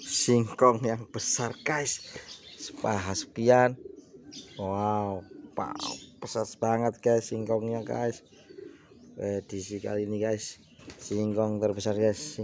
singkong yang besar guys sepaha sekian wow pak pesat banget guys singkongnya guys edisi kali ini guys singkong terbesar guys